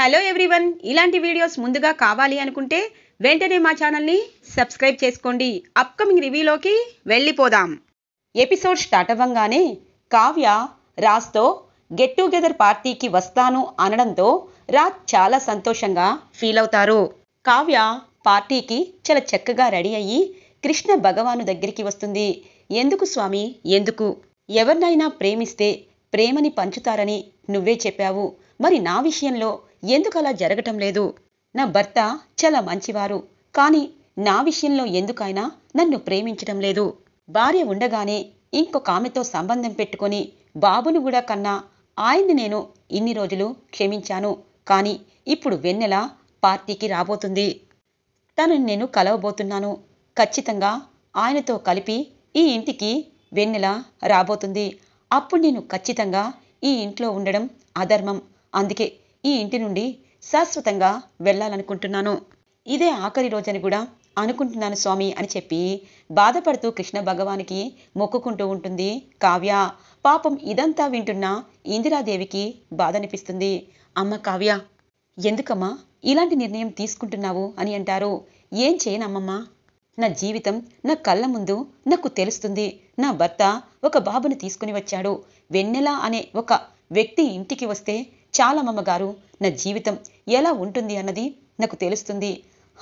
hello everyone ఇలాంటి videos ముందుగా కావాలి అనుకుంటే వెంటనే మా ఛానల్ని సబ్స్క్రైబ్ చేసుకోండి అప్కమింగ్ రివ్యూలోకి వెళ్ళిపోదాం ఎపిసోడ్ స్టార్ట్ అవ్వంగానే కావ్య రాజ్తో గెట్ టుగెదర్ పార్టీకి వస్తాను అనడంతో రాజ్ చాలా సంతోషంగా ఫీల్ అవుతారు కావ్య పార్టీకి చాలా చక్కగా రెడీ అయ్యి కృష్ణ భగవాను దగ్గరికి వస్తుంది ఎందుకు స్వామి ఎందుకు ఎవరినైనా ప్రేమిస్తే ప్రేమని పంచుతారని నువ్వే చెప్పావు మరి నా విషయంలో ఎందుకు అలా జరగటం లేదు నా భర్త చాలా మంచివారు కానీ నా విషయంలో ఎందుకైనా నన్ను ప్రేమించడం లేదు భార్య ఉండగానే ఇంకొక ఆమెతో సంబంధం పెట్టుకొని బాబును కూడా కన్నా ఆయన్ని నేను ఇన్ని రోజులు క్షమించాను కానీ ఇప్పుడు వెన్నెల పార్టీకి రాబోతుంది తను నేను కలవబోతున్నాను ఖచ్చితంగా ఆయనతో కలిపి ఈ ఇంటికి వెన్నెల రాబోతుంది అప్పుడు నేను ఖచ్చితంగా ఈ ఇంట్లో ఉండడం అధర్మం అందుకే ఈ ఇంటి నుండి శాశ్వతంగా వెళ్ళాలనుకుంటున్నాను ఇదే ఆఖరి రోజని కూడా అనుకుంటున్నాను స్వామి అని చెప్పి బాధపడుతూ కృష్ణ భగవానికి మొక్కుకుంటూ ఉంటుంది కావ్య పాపం ఇదంతా వింటున్న ఇందిరాదేవికి బాధ అనిపిస్తుంది అమ్మ కావ్య ఎందుకమ్మా ఇలాంటి నిర్ణయం తీసుకుంటున్నావు అని అంటారు ఏం చేయనమ్మమ్మా నా జీవితం నా కళ్ళ ముందు నాకు తెలుస్తుంది నా భర్త ఒక బాబును తీసుకుని వచ్చాడు వెన్నెల అనే ఒక వ్యక్తి ఇంటికి వస్తే చాలా అమ్మమ్మగారు నా జీవితం ఎలా ఉంటుంది అన్నది నాకు తెలుస్తుంది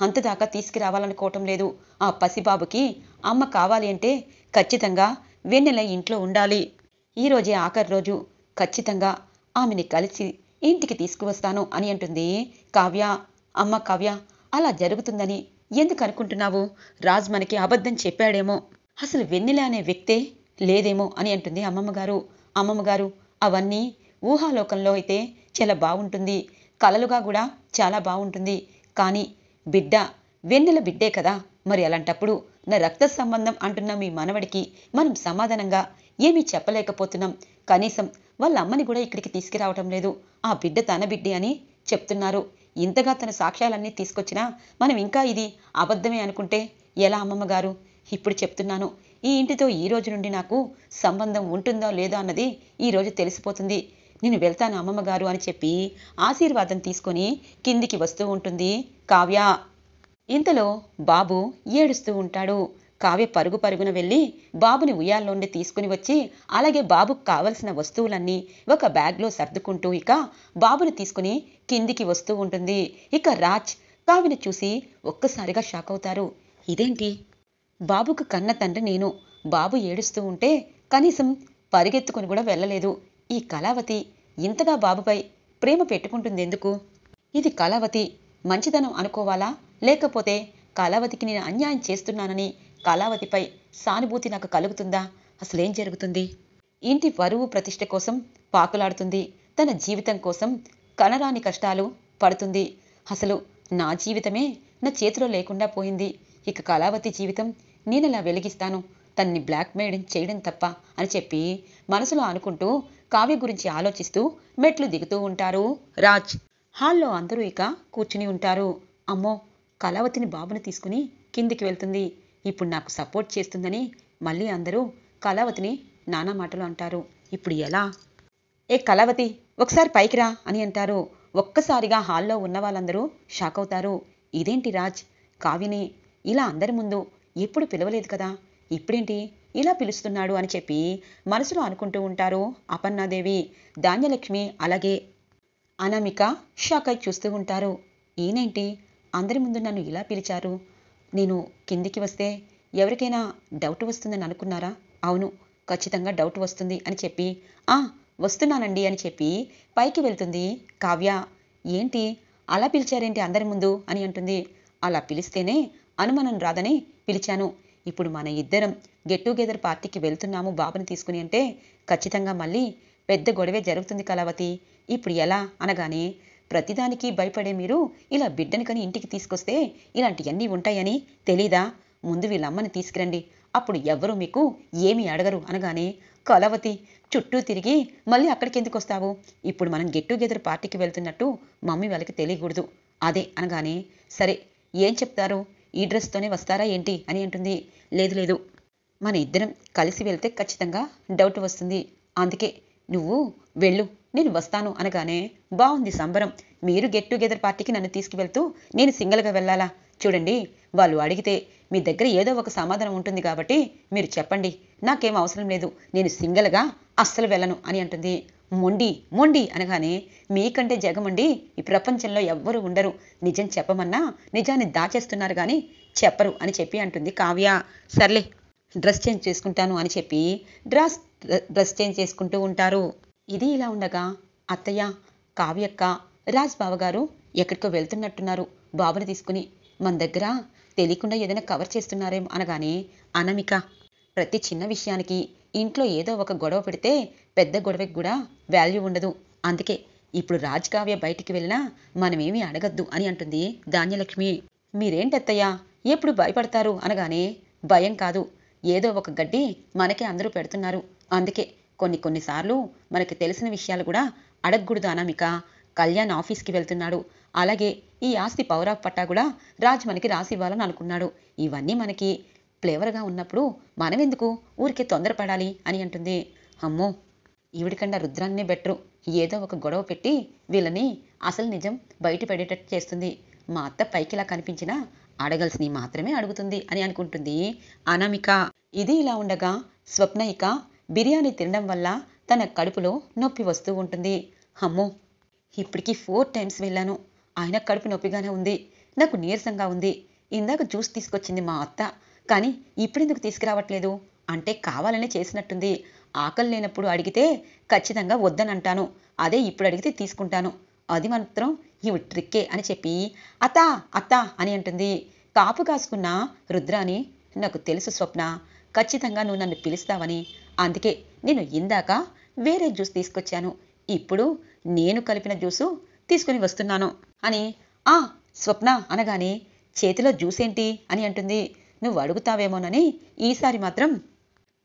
అంతదాకా తీసుకురావాలనుకోవటం లేదు ఆ పసిబాబుకి అమ్మ కావాలి అంటే ఖచ్చితంగా వెన్నెల ఇంట్లో ఉండాలి ఈరోజే ఆఖరి రోజు ఖచ్చితంగా ఆమెని కలిసి ఇంటికి తీసుకువస్తాను అని అంటుంది కావ్య అమ్మ కావ్య అలా జరుగుతుందని ఎందుకు అనుకుంటున్నావు రాజ్ మనకి అబద్ధం చెప్పాడేమో అసలు వెన్నెల అనే వ్యక్తే లేదేమో అని అంటుంది అమ్మమ్మగారు అమ్మమ్మగారు అవన్నీ ఊహాలోకంలో అయితే చాలా బాగుంటుంది కలలుగా కూడా చాలా బాగుంటుంది కానీ బిడ్డ వెన్నెల బిడ్డే కదా మరి అలాంటప్పుడు నా రక్త సంబంధం అంటున్న మీ మనవడికి మనం సమాధానంగా ఏమీ చెప్పలేకపోతున్నాం కనీసం వాళ్ళ అమ్మని కూడా ఇక్కడికి తీసుకురావటం లేదు ఆ బిడ్డ తన బిడ్డే అని చెప్తున్నారు ఇంతగా తన సాక్ష్యాలన్నీ తీసుకొచ్చినా మనం ఇంకా ఇది అబద్ధమే అనుకుంటే ఎలా అమ్మమ్మ గారు ఇప్పుడు చెప్తున్నాను ఈ ఇంటితో ఈ రోజు నుండి నాకు సంబంధం ఉంటుందో లేదో అన్నది ఈరోజు తెలిసిపోతుంది నేను వెళ్తాను అమ్మమ్మ గారు అని చెప్పి ఆశీర్వాదం తీసుకొని కిందికి వస్తూ ఉంటుంది కావ్య ఇంతలో బాబు ఏడుస్తూ ఉంటాడు కావ్య పరుగు పరుగున వెళ్ళి బాబుని ఉయ్యాల్లోండి తీసుకుని వచ్చి అలాగే బాబుకు కావలసిన వస్తువులన్నీ ఒక బ్యాగ్లో సర్దుకుంటూ ఇక బాబుని తీసుకుని కిందికి వస్తూ ఉంటుంది ఇక రాజ్ కావ్యను చూసి ఒక్కసారిగా షాక్ అవుతారు ఇదేంటి బాబుకు కన్న తండ్రి నేను బాబు ఏడుస్తూ ఉంటే కనీసం పరిగెత్తుకుని కూడా వెళ్ళలేదు ఈ కళావతి ఇంతగా బాబుపై ప్రేమ పెట్టుకుంటుందెందుకు ఇది కళావతి మంచిదనం అనుకోవాలా లేకపోతే కళావతికి నేను అన్యాయం చేస్తున్నానని కళావతిపై సానుభూతి నాకు కలుగుతుందా అసలేం జరుగుతుంది ఇంటి వరువు ప్రతిష్ట కోసం పాకులాడుతుంది తన జీవితం కోసం కనరాని కష్టాలు పడుతుంది అసలు నా జీవితమే నా చేతిలో లేకుండా పోయింది ఇక కళావతి జీవితం నేనలా వెలిగిస్తాను తన్ని బ్లాక్మెయిల్ చేయడం తప్ప అని చెప్పి మనసులో అనుకుంటూ కావ్య గురించి ఆలోచిస్తూ మెట్లు దిగుతూ ఉంటారు రాజ్ హాల్లో అందరూ ఇక కూర్చుని ఉంటారు అమ్మో కళావతిని బాబుని తీసుకుని కిందికి వెళ్తుంది ఇప్పుడు నాకు సపోర్ట్ చేస్తుందని మళ్ళీ అందరూ కళావతిని నానా మాటలు అంటారు ఇప్పుడు ఎలా ఏ కళావతి ఒకసారి పైకి రా అని అంటారు ఒక్కసారిగా హాల్లో ఉన్న వాళ్ళందరూ షాక్ అవుతారు ఇదేంటి రాజ్ కావ్యని ఇలా అందరి ముందు ఎప్పుడు పిలవలేదు కదా ఇప్పుడేంటి ఇలా పిలుస్తున్నాడు అని చెప్పి మనసులో అనుకుంటూ ఉంటారు అపర్ణాదేవి ధాన్యలక్ష్మి అలాగే అనామిక అయి చూస్తూ ఉంటారు ఈయనేంటి అందరి ముందు నన్ను ఇలా పిలిచారు నేను కిందికి వస్తే ఎవరికైనా డౌట్ వస్తుందని అనుకున్నారా అవును ఖచ్చితంగా డౌట్ వస్తుంది అని చెప్పి ఆ వస్తున్నానండి అని చెప్పి పైకి వెళ్తుంది కావ్య ఏంటి అలా పిలిచారేంటి అందరి ముందు అని అంటుంది అలా పిలిస్తేనే అనుమానం రాదని పిలిచాను ఇప్పుడు మన ఇద్దరం గెట్ టుగెదర్ పార్టీకి వెళ్తున్నాము బాబుని తీసుకుని అంటే ఖచ్చితంగా మళ్ళీ పెద్ద గొడవే జరుగుతుంది కళావతి ఇప్పుడు ఎలా అనగానే ప్రతిదానికి భయపడే మీరు ఇలా బిడ్డని కని ఇంటికి తీసుకొస్తే ఇలాంటివన్నీ ఉంటాయని తెలీదా ముందు వీళ్ళమ్మని తీసుకురండి అప్పుడు ఎవరు మీకు ఏమీ అడగరు అనగానే కలవతి చుట్టూ తిరిగి మళ్ళీ అక్కడికి ఎందుకు వస్తావు ఇప్పుడు మనం గెట్ టుగెదర్ పార్టీకి వెళ్తున్నట్టు మమ్మీ వాళ్ళకి తెలియకూడదు అదే అనగానే సరే ఏం చెప్తారు ఈ డ్రెస్తోనే వస్తారా ఏంటి అని అంటుంది లేదు లేదు మన ఇద్దరం కలిసి వెళ్తే ఖచ్చితంగా డౌట్ వస్తుంది అందుకే నువ్వు వెళ్ళు నేను వస్తాను అనగానే బాగుంది సంబరం మీరు గెట్ టుగెదర్ పార్టీకి నన్ను తీసుకువెళ్తూ నేను సింగిల్గా వెళ్ళాలా చూడండి వాళ్ళు అడిగితే మీ దగ్గర ఏదో ఒక సమాధానం ఉంటుంది కాబట్టి మీరు చెప్పండి నాకేం అవసరం లేదు నేను సింగిల్గా అస్సలు వెళ్ళను అని అంటుంది మొండి మొండి అనగానే మీకంటే జగమండి ఈ ప్రపంచంలో ఎవ్వరూ ఉండరు నిజం చెప్పమన్నా నిజాన్ని దాచేస్తున్నారు కానీ చెప్పరు అని చెప్పి అంటుంది కావ్య సర్లే డ్రెస్ చేంజ్ చేసుకుంటాను అని చెప్పి డ్రెస్ డ్రెస్ చేంజ్ చేసుకుంటూ ఉంటారు ఇది ఇలా ఉండగా అత్తయ్య కావ్యక్క రాజ్ బావ గారు ఎక్కడికో వెళ్తున్నట్టున్నారు బాబుని తీసుకుని మన దగ్గర తెలియకుండా ఏదైనా కవర్ చేస్తున్నారేమో అనగానే అనమిక ప్రతి చిన్న విషయానికి ఇంట్లో ఏదో ఒక గొడవ పెడితే పెద్ద గొడవకి కూడా వాల్యూ ఉండదు అందుకే ఇప్పుడు రాజ్ కావ్య బయటికి వెళ్ళినా మనమేమీ అడగద్దు అని అంటుంది ధాన్యలక్ష్మి మీరేంటత్తయ్యా ఎప్పుడు భయపడతారు అనగానే భయం కాదు ఏదో ఒక గడ్డి మనకే అందరూ పెడుతున్నారు అందుకే కొన్ని కొన్నిసార్లు మనకి తెలిసిన విషయాలు కూడా అడగకూడదు అనామిక కళ్యాణ్ ఆఫీస్కి వెళ్తున్నాడు అలాగే ఈ ఆస్తి పౌరాక్ పట్టా కూడా రాజు మనకి రాసి ఇవ్వాలని అనుకున్నాడు ఇవన్నీ మనకి ఫ్లేవర్గా ఉన్నప్పుడు మనమెందుకు ఊరికే తొందరపడాలి అని అంటుంది అమ్మో ఈవిడికన్నా రుద్రాన్నే బెటరు ఏదో ఒక గొడవ పెట్టి వీళ్ళని అసలు నిజం బయట చేస్తుంది మా అత్త పైకిలా కనిపించినా అడగల్సినవి మాత్రమే అడుగుతుంది అని అనుకుంటుంది అనామిక ఇది ఇలా ఉండగా స్వప్నయిక బిర్యానీ తినడం వల్ల తన కడుపులో నొప్పి వస్తూ ఉంటుంది అమ్మో ఇప్పటికి ఫోర్ టైమ్స్ వెళ్ళాను ఆయన కడుపు నొప్పిగానే ఉంది నాకు నీరసంగా ఉంది ఇందాక జ్యూస్ తీసుకొచ్చింది మా అత్త కానీ ఇప్పుడెందుకు తీసుకురావట్లేదు అంటే కావాలనే చేసినట్టుంది ఆకలి లేనప్పుడు అడిగితే ఖచ్చితంగా వద్దనంటాను అదే ఇప్పుడు అడిగితే తీసుకుంటాను అది మాత్రం ఈ ట్రిక్కే అని చెప్పి అత్త అత్తా అని అంటుంది కాపు కాసుకున్న రుద్రాని నాకు తెలుసు స్వప్న ఖచ్చితంగా నువ్వు నన్ను పిలుస్తావని అందుకే నేను ఇందాక వేరే జ్యూస్ తీసుకొచ్చాను ఇప్పుడు నేను కలిపిన జ్యూసు తీసుకుని వస్తున్నాను అని ఆ స్వప్న అనగానే చేతిలో జ్యూస్ ఏంటి అని అంటుంది నువ్వు అడుగుతావేమోనని ఈసారి మాత్రం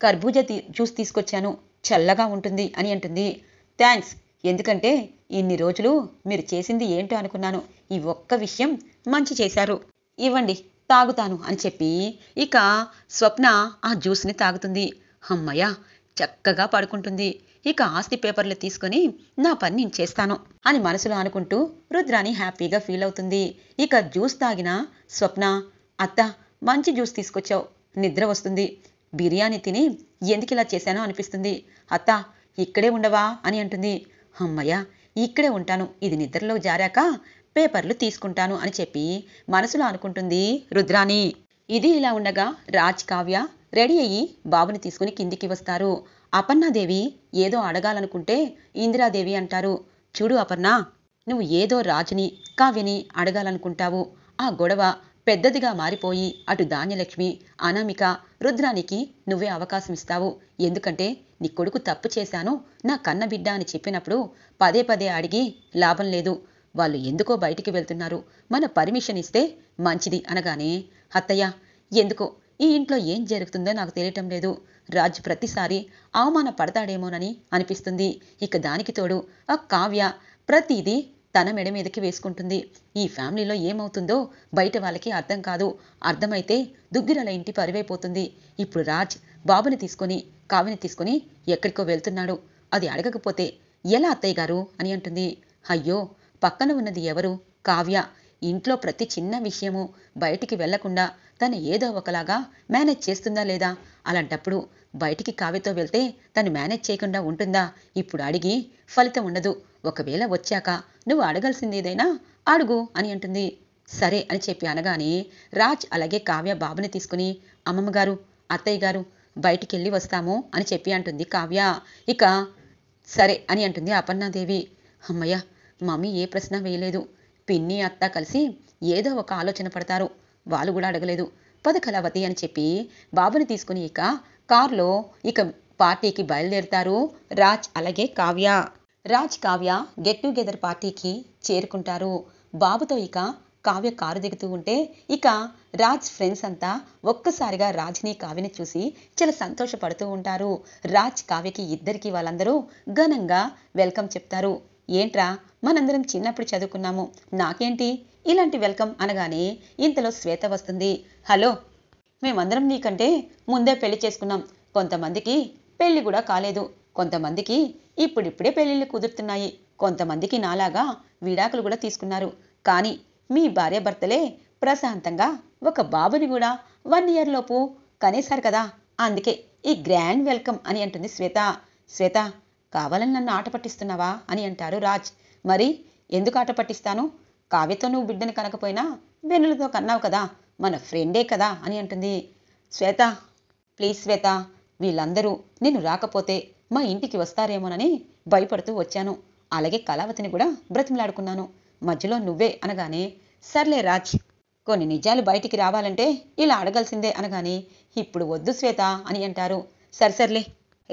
కర్బూజా జ్యూస్ తీసుకొచ్చాను చల్లగా ఉంటుంది అని అంటుంది థ్యాంక్స్ ఎందుకంటే ఇన్ని రోజులు మీరు చేసింది ఏంటో అనుకున్నాను ఈ ఒక్క విషయం మంచి చేశారు ఇవ్వండి తాగుతాను అని చెప్పి ఇక స్వప్న ఆ జ్యూస్ని తాగుతుంది అమ్మయ్య చక్కగా పడుకుంటుంది ఇక ఆస్తి పేపర్లు తీసుకొని నా పని నేను చేస్తాను అని మనసులో అనుకుంటూ రుద్రాని హ్యాపీగా ఫీల్ అవుతుంది ఇక జ్యూస్ తాగిన స్వప్న అత్త మంచి జ్యూస్ తీసుకొచ్చావు నిద్ర వస్తుంది బిర్యానీ తిని ఎందుకు ఇలా చేశానో అనిపిస్తుంది అత్త ఇక్కడే ఉండవా అని అంటుంది అమ్మయ్య ఇక్కడే ఉంటాను ఇది నిద్రలో జారాక పేపర్లు తీసుకుంటాను అని చెప్పి మనసులో అనుకుంటుంది రుద్రాణి ఇది ఇలా ఉండగా రాజ్ కావ్య రెడీ అయ్యి బాబుని తీసుకుని కిందికి వస్తారు అపర్ణాదేవి ఏదో అడగాలనుకుంటే ఇందిరాదేవి అంటారు చూడు అపర్ణ నువ్వు ఏదో రాజుని కావ్యని అడగాలనుకుంటావు ఆ గొడవ పెద్దదిగా మారిపోయి అటు ధాన్యలక్ష్మి అనామిక రుద్రానికి నువ్వే అవకాశం ఇస్తావు ఎందుకంటే నీ కొడుకు తప్పు చేశాను నా కన్న బిడ్డ అని చెప్పినప్పుడు పదే పదే అడిగి లాభం లేదు వాళ్ళు ఎందుకో బయటికి వెళ్తున్నారు మన పర్మిషన్ ఇస్తే మంచిది అనగానే అత్తయ్య ఎందుకో ఈ ఇంట్లో ఏం జరుగుతుందో నాకు తెలియటం లేదు రాజ్ ప్రతిసారి అవమాన పడతాడేమోనని అనిపిస్తుంది ఇక దానికి తోడు ఆ కావ్య ప్రతిదీ తన మెడ మీదకి వేసుకుంటుంది ఈ ఫ్యామిలీలో ఏమవుతుందో బయట వాళ్ళకి అర్థం కాదు అర్థమైతే దుగ్గిరల ఇంటి పరివైపోతుంది ఇప్పుడు రాజ్ బాబుని తీసుకొని కావిని తీసుకుని ఎక్కడికో వెళ్తున్నాడు అది అడగకపోతే ఎలా అత్తయ్య గారు అని అంటుంది అయ్యో పక్కన ఉన్నది ఎవరు కావ్య ఇంట్లో ప్రతి చిన్న విషయము బయటికి వెళ్లకుండా తను ఏదో ఒకలాగా మేనేజ్ చేస్తుందా లేదా అలాంటప్పుడు బయటికి కావ్యతో వెళ్తే తను మేనేజ్ చేయకుండా ఉంటుందా ఇప్పుడు అడిగి ఫలితం ఉండదు ఒకవేళ వచ్చాక నువ్వు అడగాల్సింది ఏదైనా అడుగు అని అంటుంది సరే అని చెప్పి అనగానే రాజ్ అలాగే కావ్య బాబుని తీసుకుని అమ్మమ్మగారు అత్తయ్య గారు బయటికి వెళ్ళి వస్తాము అని చెప్పి అంటుంది కావ్య ఇక సరే అని అంటుంది అపర్ణాదేవి అమ్మయ్య మమ్మీ ఏ ప్రశ్న వేయలేదు పిన్ని అత్త కలిసి ఏదో ఒక ఆలోచన పడతారు వాళ్ళు కూడా అడగలేదు పద కలవతి అని చెప్పి బాబుని తీసుకుని ఇక కారులో ఇక పార్టీకి బయలుదేరుతారు రాజ్ అలాగే కావ్య రాజ్ కావ్య గెట్ టుగెదర్ పార్టీకి చేరుకుంటారు బాబుతో ఇక కావ్య కారు దిగుతూ ఉంటే ఇక రాజ్ ఫ్రెండ్స్ అంతా ఒక్కసారిగా రాజ్ని కావ్యని చూసి చాలా సంతోషపడుతూ ఉంటారు రాజ్ కావ్యకి ఇద్దరికి వాళ్ళందరూ ఘనంగా వెల్కమ్ చెప్తారు ఏంట్రా మనందరం చిన్నప్పుడు చదువుకున్నాము నాకేంటి ఇలాంటి వెల్కమ్ అనగానే ఇంతలో శ్వేత వస్తుంది హలో మేమందరం నీకంటే ముందే పెళ్లి చేసుకున్నాం కొంతమందికి పెళ్లి కూడా కాలేదు కొంతమందికి ఇప్పుడిప్పుడే పెళ్లిళ్ళు కుదురుతున్నాయి కొంతమందికి నాలాగా విడాకులు కూడా తీసుకున్నారు కానీ మీ భార్యాభర్తలే ప్రశాంతంగా ఒక బాబుని కూడా వన్ ఇయర్ లోపు కనేశారు కదా అందుకే ఈ గ్రాండ్ వెల్కమ్ అని అంటుంది శ్వేత శ్వేత కావాలని నన్ను ఆట పట్టిస్తున్నావా అని అంటారు రాజ్ మరి ఎందుకు ఆట పట్టిస్తాను కావ్యతో నువ్వు బిడ్డను కనకపోయినా వెన్నులతో కన్నావు కదా మన ఫ్రెండే కదా అని అంటుంది శ్వేత ప్లీజ్ శ్వేత వీళ్ళందరూ నేను రాకపోతే మా ఇంటికి వస్తారేమోనని భయపడుతూ వచ్చాను అలాగే కళావతిని కూడా బ్రతిమలాడుకున్నాను మధ్యలో నువ్వే అనగానే సర్లే రాజ్ కొన్ని నిజాలు బయటికి రావాలంటే ఇలా అడగాల్సిందే అనగానే ఇప్పుడు వద్దు శ్వేత అని అంటారు సర్సర్లే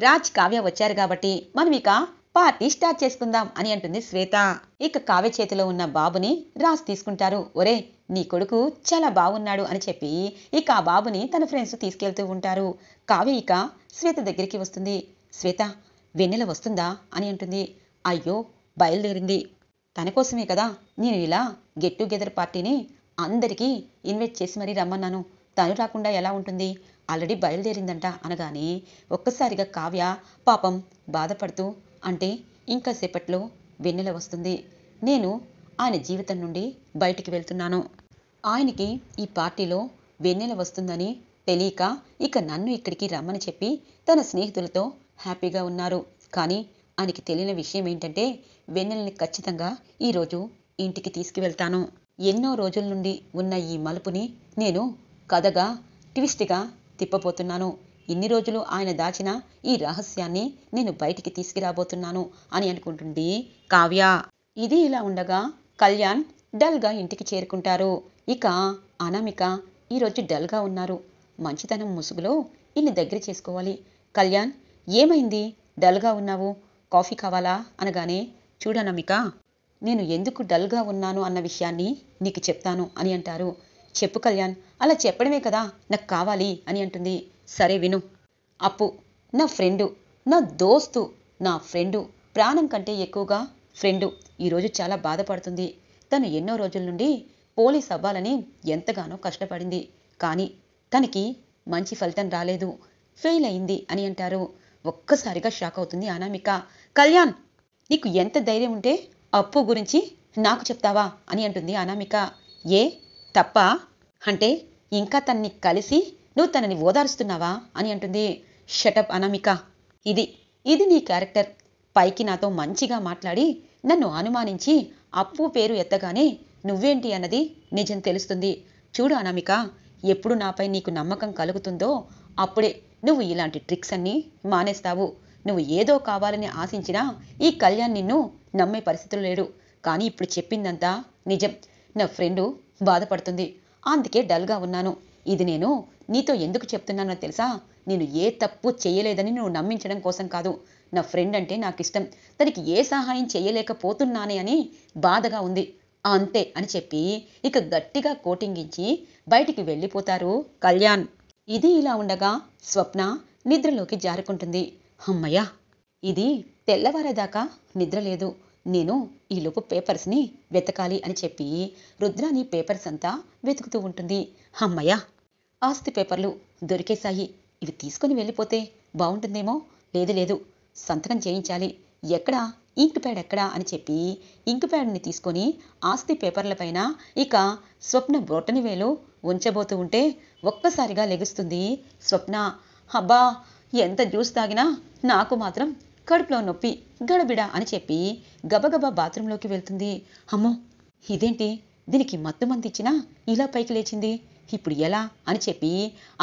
రాజ్ కావ్య వచ్చారు కాబట్టి మనం ఇక పార్టీ స్టార్ట్ చేసుకుందాం అని అంటుంది శ్వేత ఇక కావ్య చేతిలో ఉన్న బాబుని రాజ్ తీసుకుంటారు ఒరే నీ కొడుకు చాలా బాగున్నాడు అని చెప్పి ఇక ఆ బాబుని తన ఫ్రెండ్స్ తీసుకెళ్తూ ఉంటారు కావ్య ఇక శ్వేత దగ్గరికి వస్తుంది శ్వేత వెన్నెల వస్తుందా అని అంటుంది అయ్యో బయలుదేరింది తన కోసమే కదా నేను ఇలా గెట్ టుగెదర్ పార్టీని అందరికీ ఇన్వైట్ చేసి మరీ రమ్మన్నాను తను రాకుండా ఎలా ఉంటుంది ఆల్రెడీ బయలుదేరిందంట అనగానే ఒక్కసారిగా కావ్య పాపం బాధపడుతూ అంటే ఇంకా సేపట్లో వెన్నెల వస్తుంది నేను ఆయన జీవితం నుండి బయటికి వెళ్తున్నాను ఆయనకి ఈ పార్టీలో వెన్నెల వస్తుందని తెలియక ఇక నన్ను ఇక్కడికి రమ్మని చెప్పి తన స్నేహితులతో హ్యాపీగా ఉన్నారు కానీ ఆయనకి తెలియని విషయం ఏంటంటే వెన్నెల్ని ఖచ్చితంగా ఈరోజు ఇంటికి తీసుకువెళ్తాను ఎన్నో రోజుల నుండి ఉన్న ఈ మలుపుని నేను కథగా ట్విస్ట్గా తిప్పబోతున్నాను ఇన్ని రోజులు ఆయన దాచిన ఈ రహస్యాన్ని నేను బయటికి తీసుకురాబోతున్నాను అని అనుకుంటుంది కావ్య ఇది ఇలా ఉండగా కళ్యాణ్ డల్గా ఇంటికి చేరుకుంటారు ఇక అనామిక ఈరోజు డల్గా ఉన్నారు మంచితనం ముసుగులో ఇన్ని దగ్గర చేసుకోవాలి కళ్యాణ్ ఏమైంది డల్గా ఉన్నావు కాఫీ కావాలా అనగానే చూడనమిక నేను ఎందుకు డల్గా ఉన్నాను అన్న విషయాన్ని నీకు చెప్తాను అని అంటారు చెప్పు కళ్యాణ్ అలా చెప్పడమే కదా నాకు కావాలి అని అంటుంది సరే విను అప్పు నా ఫ్రెండు నా దోస్తు నా ఫ్రెండు ప్రాణం కంటే ఎక్కువగా ఫ్రెండు ఈరోజు చాలా బాధపడుతుంది తను ఎన్నో రోజుల నుండి పోలీస్ అవ్వాలని ఎంతగానో కష్టపడింది కానీ తనకి మంచి ఫలితం రాలేదు ఫెయిల్ అయింది అని అంటారు ఒక్కసారిగా షాక్ అవుతుంది అనామిక కళ్యాణ్ నీకు ఎంత ధైర్యం ఉంటే అప్పు గురించి నాకు చెప్తావా అని అంటుంది అనామిక ఏ తప్ప అంటే ఇంకా తన్ని కలిసి నువ్వు తనని ఓదారుస్తున్నావా అని అంటుంది షటప్ అనామిక ఇది ఇది నీ క్యారెక్టర్ పైకి నాతో మంచిగా మాట్లాడి నన్ను అనుమానించి అప్పు పేరు ఎత్తగానే నువ్వేంటి అన్నది నిజం తెలుస్తుంది చూడు అనామిక ఎప్పుడు నాపై నీకు నమ్మకం కలుగుతుందో అప్పుడే నువ్వు ఇలాంటి ట్రిక్స్ అన్నీ మానేస్తావు నువ్వు ఏదో కావాలని ఆశించినా ఈ కళ్యాణ్ నిన్ను నమ్మే పరిస్థితులు లేడు కానీ ఇప్పుడు చెప్పిందంతా నిజం నా ఫ్రెండు బాధపడుతుంది అందుకే డల్గా ఉన్నాను ఇది నేను నీతో ఎందుకు చెప్తున్నానో తెలుసా నేను ఏ తప్పు చేయలేదని నువ్వు నమ్మించడం కోసం కాదు నా ఫ్రెండ్ అంటే నాకు ఇష్టం తనకి ఏ సహాయం చేయలేకపోతున్నానే అని బాధగా ఉంది అంతే అని చెప్పి ఇక గట్టిగా కోటింగించి బయటికి వెళ్ళిపోతారు కళ్యాణ్ ఇది ఇలా ఉండగా స్వప్న నిద్రలోకి జారుకుంటుంది అమ్మయ్యా ఇది తెల్లవారేదాకా నిద్రలేదు నేను ఈలోపు పేపర్స్ని వెతకాలి అని చెప్పి రుద్రాని పేపర్స్ అంతా వెతుకుతూ ఉంటుంది హమ్మయ్య ఆస్తి పేపర్లు దొరికేశాయి ఇవి తీసుకుని వెళ్ళిపోతే బాగుంటుందేమో లేదు లేదు సంతకం చేయించాలి ఎక్కడ ఇంక్ ప్యాడ్ ఎక్కడా అని చెప్పి ఇంక్ ప్యాడ్ని తీసుకొని ఆస్తి పేపర్లపైన ఇక స్వప్న బ్రోటని వేలు ఉంచబోతూ ఉంటే ఒక్కసారిగా లెగుస్తుంది స్వప్న అబ్బా ఎంత జ్యూస్ తాగినా నాకు మాత్రం కడుపులో నొప్పి గడబిడ అని చెప్పి గబగబా బాత్రూంలోకి వెళ్తుంది అమ్మో ఇదేంటి దీనికి మత్తు మంది ఇచ్చినా ఇలా పైకి లేచింది ఇప్పుడు ఎలా అని చెప్పి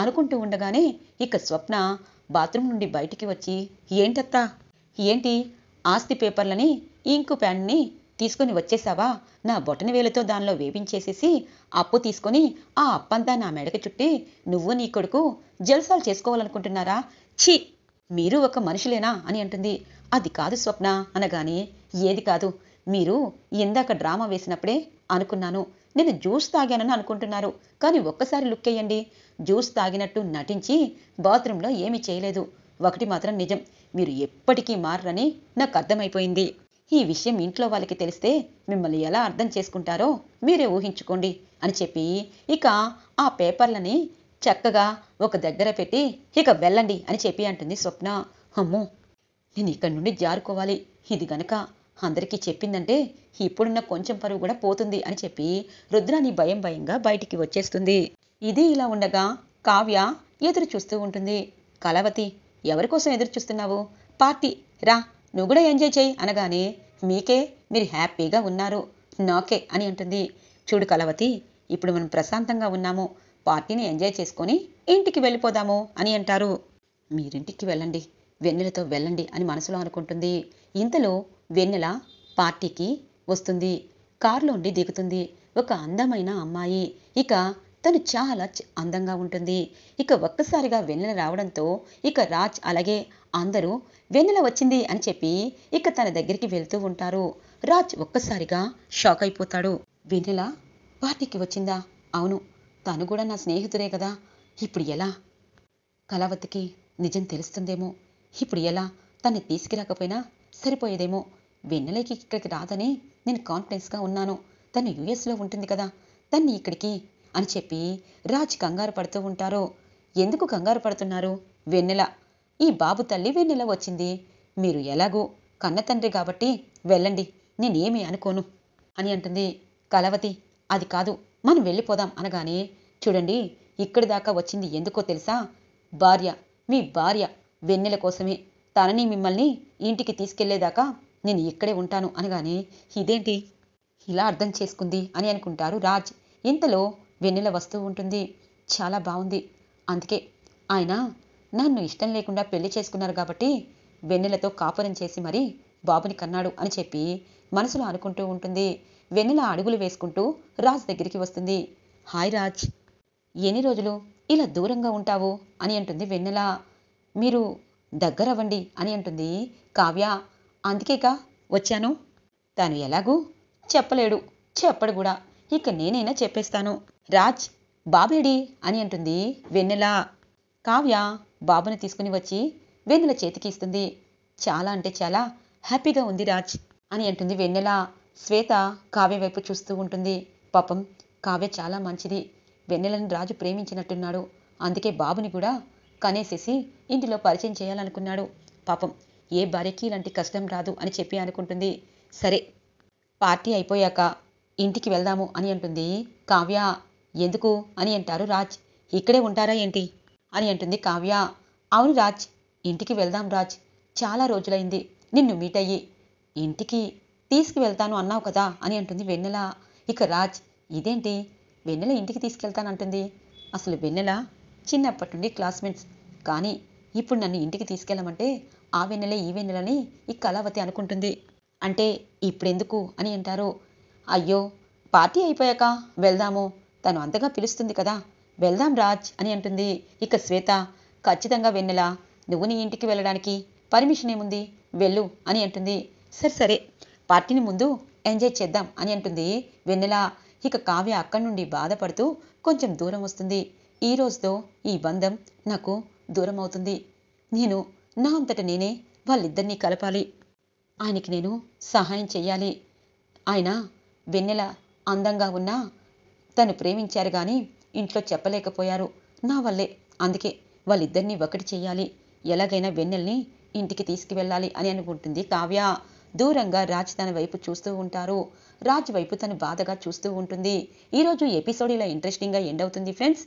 అనుకుంటూ ఉండగానే ఇక స్వప్న బాత్రూమ్ నుండి బయటికి వచ్చి ఏంటత్తా ఏంటి ఆస్తి పేపర్లని ఇంకు ప్యాన్ని తీసుకొని వచ్చేసావా నా బొటని వేలతో దానిలో వేపించేసేసి అప్పు తీసుకొని ఆ అప్పంతా నా మెడక చుట్టి నువ్వు నీ కొడుకు జల్సాలు చేసుకోవాలనుకుంటున్నారా ఛీ మీరు ఒక మనుషులేనా అని అంటుంది అది కాదు స్వప్న అనగానే ఏది కాదు మీరు ఇందాక డ్రామా వేసినప్పుడే అనుకున్నాను నేను జ్యూస్ తాగానని అనుకుంటున్నారు కానీ ఒక్కసారి లుక్ వేయండి జ్యూస్ తాగినట్టు నటించి బాత్రూంలో ఏమీ చేయలేదు ఒకటి మాత్రం నిజం మీరు ఎప్పటికీ మారరని నాకు అర్థమైపోయింది ఈ విషయం ఇంట్లో వాళ్ళకి తెలిస్తే మిమ్మల్ని ఎలా అర్థం చేసుకుంటారో మీరే ఊహించుకోండి అని చెప్పి ఇక ఆ పేపర్లని చక్కగా ఒక దగ్గర పెట్టి ఇక వెళ్ళండి అని చెప్పి అంటుంది స్వప్న అమ్మో నేను ఇక్కడి నుండి జారుకోవాలి ఇది గనక అందరికీ చెప్పిందంటే ఇప్పుడున్న కొంచెం పరువు కూడా పోతుంది అని చెప్పి రుద్రాని భయం భయంగా బయటికి వచ్చేస్తుంది ఇది ఇలా ఉండగా కావ్య ఎదురు చూస్తూ ఉంటుంది కలవతి ఎవరి కోసం ఎదురు చూస్తున్నావు పార్టీ రా నువ్వు కూడా ఎంజాయ్ చేయి అనగానే మీకే మీరు హ్యాపీగా ఉన్నారు నాకే అని అంటుంది చూడు కళావతి ఇప్పుడు మనం ప్రశాంతంగా ఉన్నాము పార్టీని ఎంజాయ్ చేసుకొని ఇంటికి వెళ్ళిపోదాము అని అంటారు మీరింటికి వెళ్ళండి వెన్నెలతో వెళ్ళండి అని మనసులో అనుకుంటుంది ఇంతలో వెన్నెల పార్టీకి వస్తుంది కారులో ఉండి దిగుతుంది ఒక అందమైన అమ్మాయి ఇక తను చాలా అందంగా ఉంటుంది ఇక ఒక్కసారిగా వెన్నెల రావడంతో ఇక రాజ్ అలాగే అందరూ వెన్నెల వచ్చింది అని చెప్పి ఇక తన దగ్గరికి వెళ్తూ ఉంటారు రాజ్ ఒక్కసారిగా షాక్ అయిపోతాడు వెన్నెల పార్టీకి వచ్చిందా అవును తను కూడా నా స్నేహితుడే కదా ఇప్పుడు ఎలా కళావతికి నిజం తెలుస్తుందేమో ఇప్పుడు ఎలా తన్ని తీసుకురాకపోయినా సరిపోయేదేమో వెన్నెలకి ఇక్కడికి రాదని నేను కాన్ఫిడెన్స్గా ఉన్నాను తను యుఎస్లో ఉంటుంది కదా తన్ని ఇక్కడికి అని చెప్పి రాజ్ కంగారు పడుతూ ఉంటారు ఎందుకు కంగారు పడుతున్నారు వెన్నెల ఈ బాబు తల్లి వెన్నెల వచ్చింది మీరు ఎలాగో కన్న తండ్రి కాబట్టి వెళ్ళండి నేనేమీ అనుకోను అని అంటుంది కలవతి అది కాదు మనం వెళ్ళిపోదాం అనగానే చూడండి ఇక్కడి దాకా వచ్చింది ఎందుకో తెలుసా భార్య మీ భార్య వెన్నెల కోసమే తనని మిమ్మల్ని ఇంటికి తీసుకెళ్లేదాకా నేను ఇక్కడే ఉంటాను అనగానే ఇదేంటి ఇలా అర్థం చేసుకుంది అని అనుకుంటారు రాజ్ ఇంతలో వెన్నెల వస్తూ ఉంటుంది చాలా బాగుంది అందుకే ఆయన నన్ను ఇష్టం లేకుండా పెళ్లి చేసుకున్నారు కాబట్టి వెన్నెలతో కాపురం చేసి మరీ బాబుని కన్నాడు అని చెప్పి మనసులో అనుకుంటూ ఉంటుంది వెన్నెల అడుగులు వేసుకుంటూ రాజ్ దగ్గరికి వస్తుంది హాయ్ రాజ్ ఎన్ని రోజులు ఇలా దూరంగా ఉంటావు అని అంటుంది వెన్నెల మీరు దగ్గరవ్వండి అని అంటుంది కావ్య అందుకేగా వచ్చాను తను ఎలాగూ చెప్పలేడు చెప్పడు కూడా ఇక నేనైనా చెప్పేస్తాను రాజ్ బాబేడి అని అంటుంది వెన్నెల కావ్య బాబుని తీసుకుని వచ్చి వెన్నెల చేతికి ఇస్తుంది చాలా అంటే చాలా హ్యాపీగా ఉంది రాజ్ అని అంటుంది వెన్నెల శ్వేత కావ్య వైపు చూస్తూ ఉంటుంది పాపం కావ్య చాలా మంచిది వెన్నెలను రాజు ప్రేమించినట్టున్నాడు అందుకే బాబుని కూడా కనేసేసి ఇంటిలో పరిచయం చేయాలనుకున్నాడు పాపం ఏ భార్యకి ఇలాంటి కష్టం రాదు అని చెప్పి అనుకుంటుంది సరే పార్టీ అయిపోయాక ఇంటికి వెళ్దాము అని అంటుంది కావ్య ఎందుకు అని అంటారు రాజ్ ఇక్కడే ఉంటారా ఏంటి అని అంటుంది కావ్య అవును రాజ్ ఇంటికి వెళ్దాం రాజ్ చాలా రోజులైంది నిన్ను మీట్ అయ్యి ఇంటికి తీసుకువెళ్తాను అన్నావు కదా అని అంటుంది వెన్నెల ఇక రాజ్ ఇదేంటి వెన్నెల ఇంటికి తీసుకెళ్తానంటుంది అసలు వెన్నెల చిన్నప్పటి నుండి క్లాస్మేట్స్ కానీ ఇప్పుడు నన్ను ఇంటికి తీసుకెళ్ళమంటే ఆ వెన్నెలే ఈ వెన్నెలని ఈ కళావతి అనుకుంటుంది అంటే ఇప్పుడెందుకు అని అంటారు అయ్యో పార్టీ అయిపోయాక వెళ్దాము తను అంతగా పిలుస్తుంది కదా వెళ్దాం రాజ్ అని అంటుంది ఇక శ్వేత ఖచ్చితంగా వెన్నెల నువ్వు నీ ఇంటికి వెళ్ళడానికి పర్మిషన్ ఏముంది వెళ్ళు అని అంటుంది సరే సరే పార్టీని ముందు ఎంజాయ్ చేద్దాం అని అంటుంది వెన్నెల ఇక కావ్య అక్కడి నుండి బాధపడుతూ కొంచెం దూరం వస్తుంది ఈ రోజుతో ఈ బంధం నాకు దూరం అవుతుంది నేను నా అంతట నేనే వాళ్ళిద్దరినీ కలపాలి ఆయనకి నేను సహాయం చేయాలి ఆయన వెన్నెల అందంగా ఉన్నా తను ప్రేమించారు కానీ ఇంట్లో చెప్పలేకపోయారు నా వల్లే అందుకే వాళ్ళిద్దరినీ ఒకటి చేయాలి ఎలాగైనా వెన్నెల్ని ఇంటికి తీసుకువెళ్ళాలి అని అనుకుంటుంది కావ్య దూరంగా రాజ్ తన వైపు చూస్తూ ఉంటారు రాజ్ వైపు తను బాధగా చూస్తూ ఉంటుంది ఈరోజు ఎపిసోడ్ ఇలా ఇంట్రెస్టింగ్గా ఎండ్ అవుతుంది ఫ్రెండ్స్